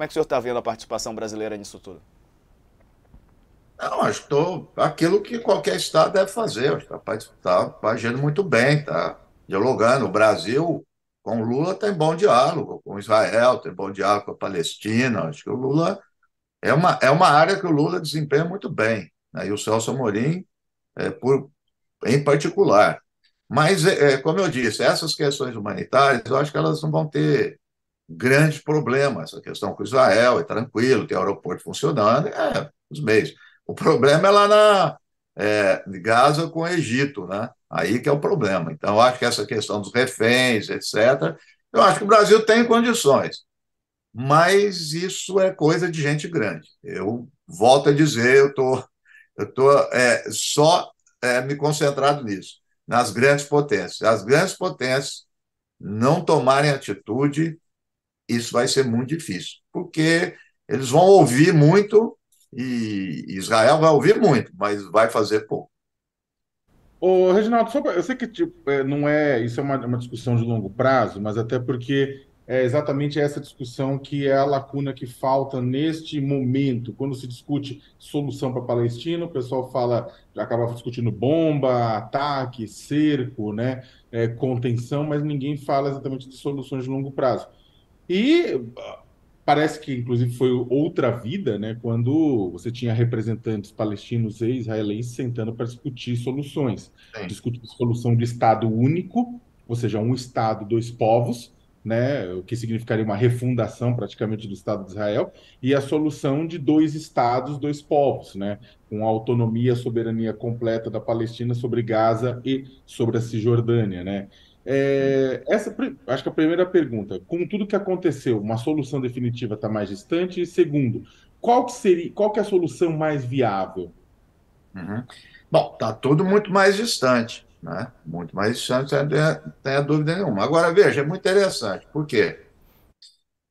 Como é que o senhor está vendo a participação brasileira nisso tudo? Não, estou aquilo que qualquer Estado deve fazer. Está tá agindo muito bem, está dialogando. O Brasil, com o Lula, tem bom diálogo, com Israel, tem bom diálogo com a Palestina. Acho que o Lula é uma, é uma área que o Lula desempenha muito bem. Né? E o Celso Amorim, é, por, em particular. Mas, é, é como eu disse, essas questões humanitárias, eu acho que elas não vão ter grande problema. Essa questão com Israel é tranquilo, tem aeroporto funcionando, é, os meios. O problema é lá na é, Gaza com o Egito, né? Aí que é o problema. Então, acho que essa questão dos reféns, etc., eu acho que o Brasil tem condições, mas isso é coisa de gente grande. Eu volto a dizer, eu estou eu tô, é, só é, me concentrado nisso, nas grandes potências. As grandes potências não tomarem atitude isso vai ser muito difícil, porque eles vão ouvir muito e Israel vai ouvir muito, mas vai fazer pouco. Ô, Reginaldo, pra, eu sei que tipo, é, não é isso é uma, uma, discussão de longo prazo, mas até porque é exatamente essa discussão que é a lacuna que falta neste momento. Quando se discute solução para Palestina, o pessoal fala, acaba discutindo bomba, ataque, cerco, né, é, contenção, mas ninguém fala exatamente de soluções de longo prazo. E ah, parece que, inclusive, foi outra vida, né? Quando você tinha representantes palestinos e israelenses sentando para discutir soluções. Sim. Discutir solução de Estado único, ou seja, um Estado, dois povos, né, o que significaria uma refundação praticamente do Estado de Israel, e a solução de dois estados, dois povos, né, com autonomia, soberania completa da Palestina sobre Gaza e sobre a Cisjordânia, né. É, essa acho que a primeira pergunta, com tudo que aconteceu, uma solução definitiva está mais distante. E segundo, qual que seria, qual que é a solução mais viável? Uhum. Bom, está tudo muito mais distante, né? Muito mais distante, não tenha dúvida nenhuma. Agora veja, é muito interessante, por quê?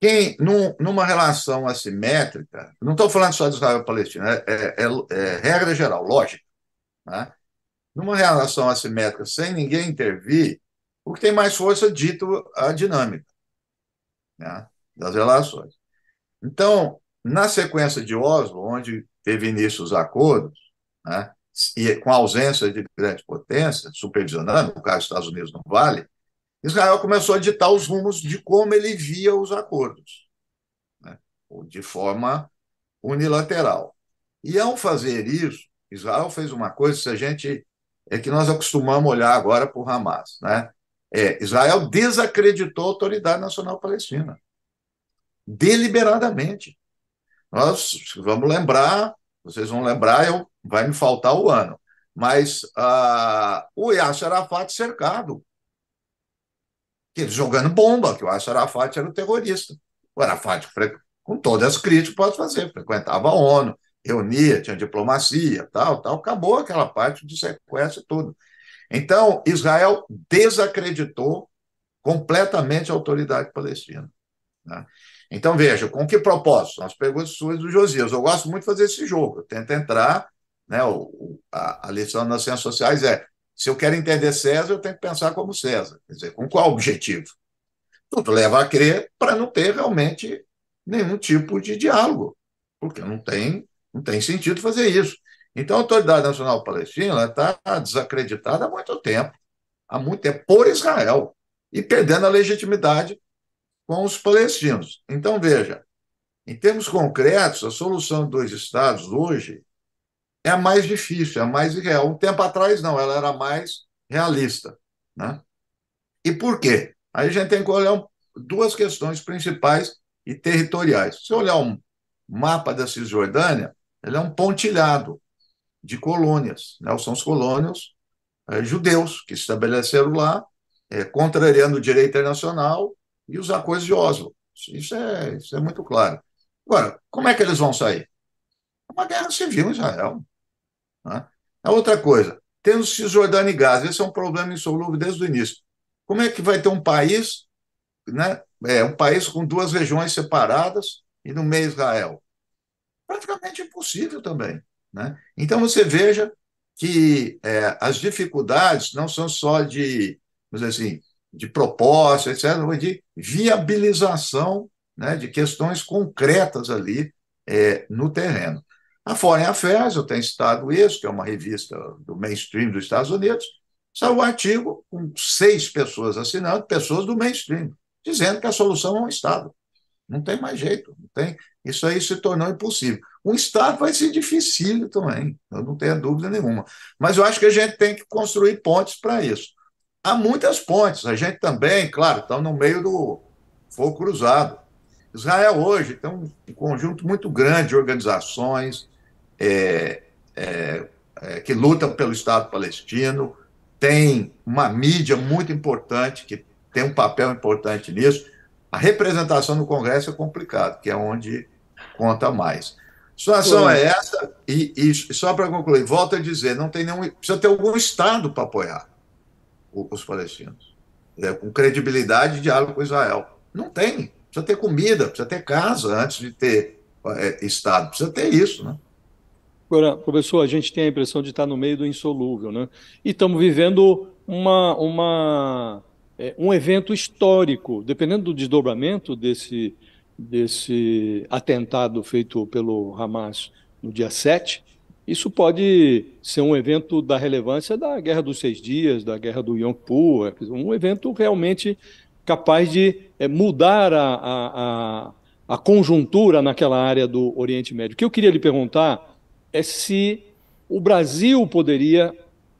Quem, num, numa relação assimétrica, não estou falando só de Israel e Palestina, é, é, é, é regra geral, lógica. Né? Numa relação assimétrica, sem ninguém intervir, o que tem mais força dito a dinâmica né, das relações. Então, na sequência de Oslo, onde teve início os acordos, né, e com a ausência de grande potência supervisionando, no caso os Estados Unidos não vale, Israel começou a ditar os rumos de como ele via os acordos, né, de forma unilateral. E ao fazer isso, Israel fez uma coisa que a gente é que nós acostumamos olhar agora para o Hamas, né? É, Israel desacreditou a autoridade nacional palestina, deliberadamente. Nós vamos lembrar, vocês vão lembrar, eu, vai me faltar o ano, mas uh, o Yasser Arafat cercado, ele jogando bomba, que o Yasser Arafat era um terrorista. O Arafat, com todas as críticas, pode fazer, frequentava a ONU, reunia, tinha diplomacia, tal, tal, acabou aquela parte de sequestro e tudo. Então, Israel desacreditou completamente a autoridade palestina. Né? Então, veja, com que propósito? As perguntas suas do Josias. Eu gosto muito de fazer esse jogo. Eu tento entrar, né, o, a, a lição das ciências sociais é se eu quero entender César, eu tenho que pensar como César. Quer dizer, com qual objetivo? Tudo leva a crer para não ter realmente nenhum tipo de diálogo, porque não tem, não tem sentido fazer isso. Então, a Autoridade Nacional Palestina está desacreditada há muito tempo há muito tempo por Israel e perdendo a legitimidade com os palestinos. Então, veja, em termos concretos, a solução de dois Estados hoje é a mais difícil, é a mais irreal. Um tempo atrás, não, ela era mais realista. Né? E por quê? Aí a gente tem que olhar duas questões principais e territoriais. Se olhar um mapa da Cisjordânia, ele é um pontilhado de colônias, né? são os colônios é, judeus que se estabeleceram lá, é, contrariando o direito internacional e os acordos de Oslo. Isso é, isso é muito claro. Agora, como é que eles vão sair? Uma guerra civil em Israel. Né? A outra coisa, tendo Cisjordânia e Gaza, esse é um problema insolúvel desde o início. Como é que vai ter um país, né, é, um país com duas regiões separadas e no meio Israel? Praticamente impossível também. Né? Então, você veja que é, as dificuldades não são só de, vamos assim, de proposta, etc., mas de viabilização né, de questões concretas ali é, no terreno. A Foreign Affairs, eu tenho citado isso, que é uma revista do mainstream dos Estados Unidos, saiu um artigo com seis pessoas assinando, pessoas do mainstream, dizendo que a solução é um Estado. Não tem mais jeito, não tem. Isso aí se tornou impossível. Um Estado vai ser difícil também, eu não tenho dúvida nenhuma. Mas eu acho que a gente tem que construir pontes para isso. Há muitas pontes, a gente também, claro, está no meio do fogo cruzado. Israel hoje tem um conjunto muito grande de organizações é, é, é, que lutam pelo Estado palestino, tem uma mídia muito importante, que tem um papel importante nisso a representação no Congresso é complicado, que é onde conta mais. A situação Foi. é essa, e, e só para concluir, volto a dizer, não tem nenhum. Precisa ter algum Estado para apoiar os palestinos. É, com credibilidade e diálogo com Israel. Não tem. Precisa ter comida, precisa ter casa antes de ter é, Estado. Precisa ter isso, né? Agora, professor, a gente tem a impressão de estar no meio do insolúvel, né? E estamos vivendo uma, uma é, um evento histórico, dependendo do desdobramento desse, desse atentado feito pelo Hamas no dia 7, isso pode ser um evento da relevância da Guerra dos Seis Dias, da Guerra do Yom Kippur, um evento realmente capaz de é, mudar a, a, a, a conjuntura naquela área do Oriente Médio. O que eu queria lhe perguntar é se o Brasil poderia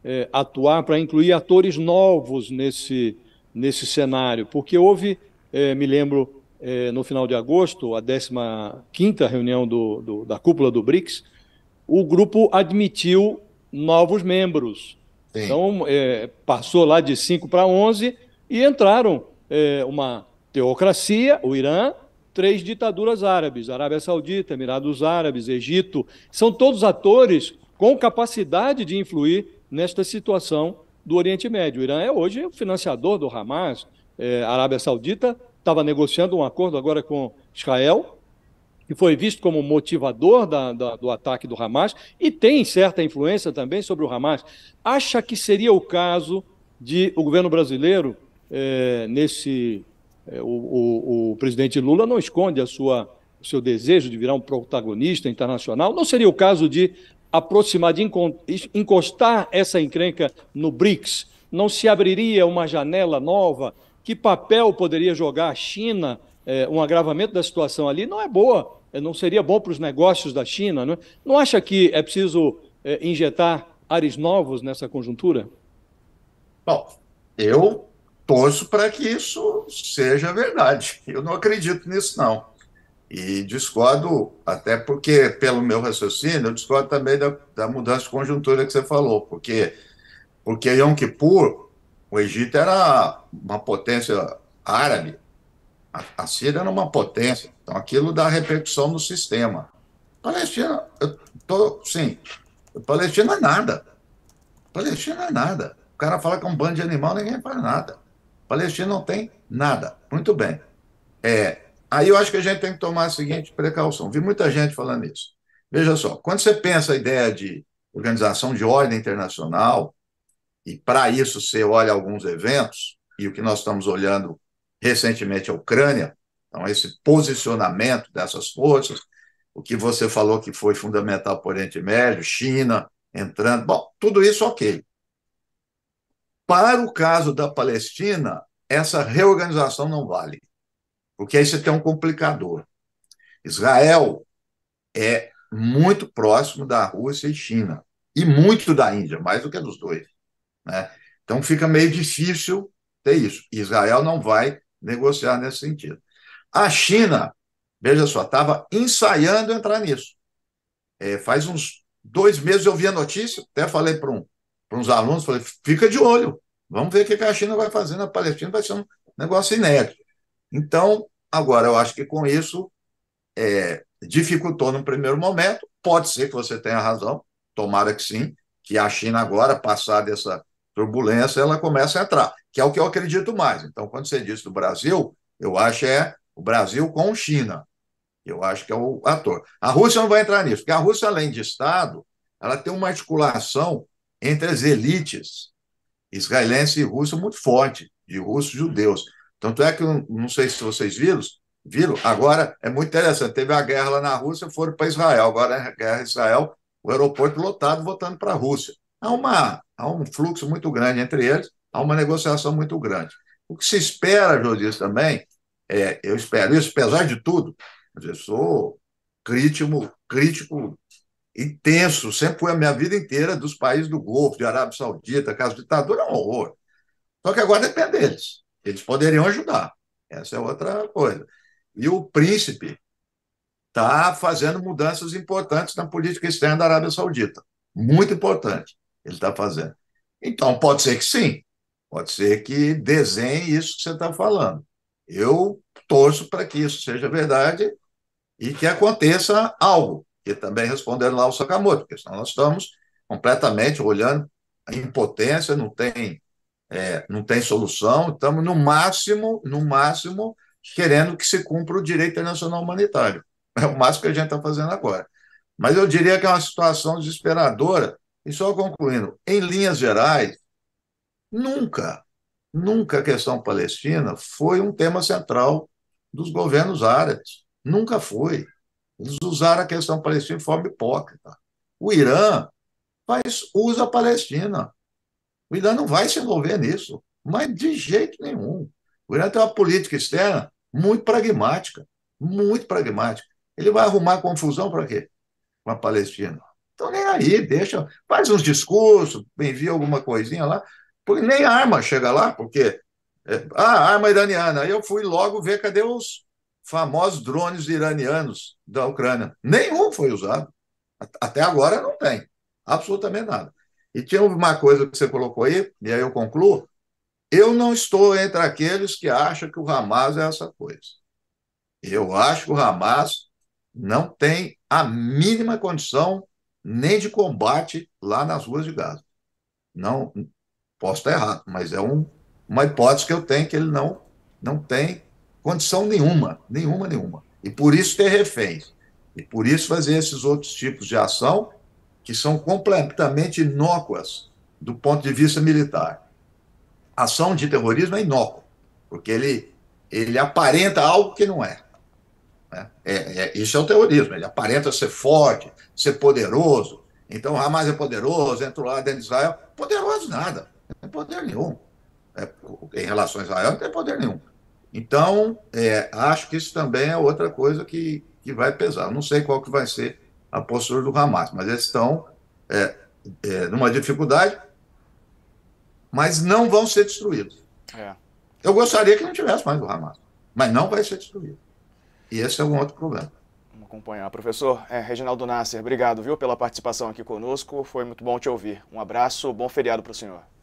é, atuar para incluir atores novos nesse nesse cenário, porque houve, eh, me lembro, eh, no final de agosto, a 15ª reunião do, do, da cúpula do BRICS, o grupo admitiu novos membros. Sim. Então, eh, passou lá de 5 para 11 e entraram uma teocracia, o Irã, três ditaduras árabes, Arábia Saudita, Emirados Árabes, Egito, são todos atores com capacidade de influir nesta situação do Oriente Médio. O Irã é hoje o financiador do Hamas, é, a Arábia Saudita estava negociando um acordo agora com Israel, que foi visto como motivador da, da, do ataque do Hamas, e tem certa influência também sobre o Hamas. Acha que seria o caso de o governo brasileiro, é, nesse. É, o, o, o, presidente Lula não esconde a sua, o seu desejo de virar um protagonista internacional. Não seria o caso de aproximar, de encostar essa encrenca no BRICS? Não se abriria uma janela nova? Que papel poderia jogar a China? É, um agravamento da situação ali não é boa, eh, não seria bom para os negócios da China. Não, é? não acha que é preciso é, injetar ares novos nessa conjuntura? Bom, eu torço para que isso seja verdade. Eu não acredito nisso, não. E discordo, até porque, pelo meu raciocínio, eu discordo também da, da mudança de conjuntura que você falou, porque, porque Yom Kippur, o Egito era uma potência árabe, a, a Síria era uma potência, então aquilo dá repercussão no sistema. Palestina, eu tô, sim, Palestina é nada. Palestina é nada. O cara fala que é um bando de animal, ninguém faz nada. Palestina não tem nada. Muito bem. É, Aí eu acho que a gente tem que tomar a seguinte precaução. Vi muita gente falando isso. Veja só, quando você pensa a ideia de organização de ordem internacional, e para isso você olha alguns eventos, e o que nós estamos olhando recentemente é a Ucrânia, então esse posicionamento dessas forças, o que você falou que foi fundamental para o Oriente Médio, China entrando, bom, tudo isso ok. Para o caso da Palestina, essa reorganização não vale. Porque aí você tem um complicador. Israel é muito próximo da Rússia e China, e muito da Índia, mais do que dos dois. Né? Então fica meio difícil ter isso. Israel não vai negociar nesse sentido. A China, veja só, estava ensaiando entrar nisso. É, faz uns dois meses eu vi a notícia, até falei para um, uns alunos, falei, fica de olho, vamos ver o que a China vai fazer na Palestina, vai ser um negócio inédito. Então, Agora, eu acho que com isso é, dificultou no primeiro momento. Pode ser que você tenha razão, tomara que sim, que a China agora, passada essa turbulência, ela comece a entrar, que é o que eu acredito mais. Então, quando você diz do Brasil, eu acho é o Brasil com China. Eu acho que é o ator. A Rússia não vai entrar nisso, porque a Rússia, além de Estado, ela tem uma articulação entre as elites israelense e russo muito forte, de russos e judeus. Tanto é que, não sei se vocês viram, viram, agora é muito interessante. Teve a guerra lá na Rússia, foram para Israel. Agora é a guerra Israel, o aeroporto lotado, voltando para a Rússia. Há, uma, há um fluxo muito grande entre eles, há uma negociação muito grande. O que se espera, Josias, também, é, eu espero isso, apesar de tudo, eu sou crítico, crítico intenso, sempre foi a minha vida inteira dos países do Golfo, de Arábia Saudita, caso ditadura, é um horror. Só que agora depende deles. Eles poderiam ajudar. Essa é outra coisa. E o príncipe está fazendo mudanças importantes na política externa da Arábia Saudita. Muito importante ele está fazendo. Então, pode ser que sim. Pode ser que desenhe isso que você está falando. Eu torço para que isso seja verdade e que aconteça algo, e também respondendo lá o Sakamoto, porque senão nós estamos completamente olhando a impotência, não tem é, não tem solução, estamos no máximo, no máximo, querendo que se cumpra o direito internacional humanitário. É o máximo que a gente está fazendo agora. Mas eu diria que é uma situação desesperadora. E só concluindo, em linhas gerais, nunca, nunca a questão palestina foi um tema central dos governos árabes. Nunca foi. Eles usaram a questão palestina de forma hipócrita. O Irã faz, usa a Palestina o Irã não vai se envolver nisso, mas de jeito nenhum. O Irã tem uma política externa muito pragmática, muito pragmática. Ele vai arrumar confusão para quê? Com a Palestina. Então nem aí, deixa, faz uns discursos, envia alguma coisinha lá, porque nem arma chega lá, porque é, ah, arma iraniana. Aí eu fui logo ver cadê os famosos drones iranianos da Ucrânia. Nenhum foi usado. Até agora não tem, absolutamente nada. E tinha uma coisa que você colocou aí, e aí eu concluo. Eu não estou entre aqueles que acham que o Hamas é essa coisa. Eu acho que o Hamas não tem a mínima condição nem de combate lá nas ruas de Gaza. Não posso estar errado, mas é um, uma hipótese que eu tenho que ele não não tem condição nenhuma, nenhuma, nenhuma. E por isso ter reféns. E por isso fazer esses outros tipos de ação que são completamente inócuas do ponto de vista militar. ação de terrorismo é inócuo, porque ele, ele aparenta algo que não é. Né? É, é. Isso é o terrorismo, ele aparenta ser forte, ser poderoso. Então, Hamas é poderoso, entra lá dentro de Israel. Poderoso nada, não tem poder nenhum. É, em relação a Israel, não tem poder nenhum. Então, é, acho que isso também é outra coisa que, que vai pesar. não sei qual que vai ser a postura do Hamas, mas eles estão é, é, numa dificuldade, mas não vão ser destruídos. É. Eu gostaria que não tivesse mais o Hamas, mas não vai ser destruído. E esse é um outro problema. Vamos acompanhar. Professor é, Reginaldo Nasser, obrigado viu, pela participação aqui conosco. Foi muito bom te ouvir. Um abraço, bom feriado para o senhor.